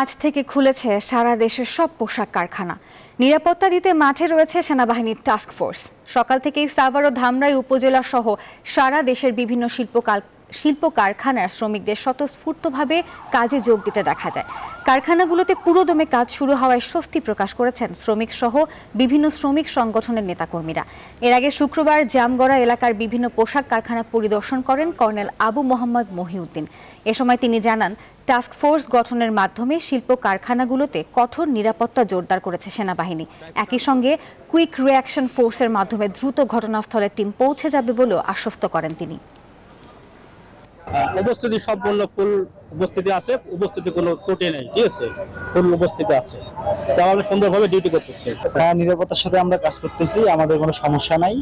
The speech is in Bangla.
আজ থেকে খুলেছে সারা দেশের সব পোশাক কারখানা নিরাপত্তা দিতে মাঠে রয়েছে সেনাবাহিনীর টাস্ক ফোর্স সকাল থেকেই সাভার ও ধামরাই উপজেলা সহ সারা দেশের বিভিন্ন শিল্প শিল্প কারখানার শ্রমিকদের স্বতঃস্ফূর্তভাবে কাজে যোগ দিতে দেখা যায় কারখানাগুলোতে পুরোদমে কাজ শুরু হওয়ায় স্বস্তি প্রকাশ করেছেন শ্রমিক সহ বিভিন্ন শ্রমিক সংগঠনের নেতাকর্মীরা এর আগে শুক্রবার জামগড়া এলাকার বিভিন্ন পোশাক কারখানা পরিদর্শন করেন কর্নেল আবু মোহাম্মদ মহিউদ্দিন এ সময় তিনি জানান টাস্ক ফোর্স গঠনের মাধ্যমে শিল্প কারখানাগুলোতে কঠোর নিরাপত্তা জোরদার করেছে সেনাবাহিনী একই সঙ্গে কুইক রিয়াকশন ফোর্সের মাধ্যমে দ্রুত ঘটনাস্থলে টিম পৌঁছে যাবে বলেও আশ্বস্ত করেন তিনি উপস্থিতি সম্পূর্ণ ফুল উপস্থিতি আছে উপস্থিতি কোনো ত্রুটি নেই ঠিক আছে ফুল উপস্থিতি আছে তো আমরা সুন্দরভাবে ডিউটি করতেছি হ্যাঁ, নিরাপত্তার সাথে আমরা কাজ করতেছি আমাদের কোনো সমস্যা নাই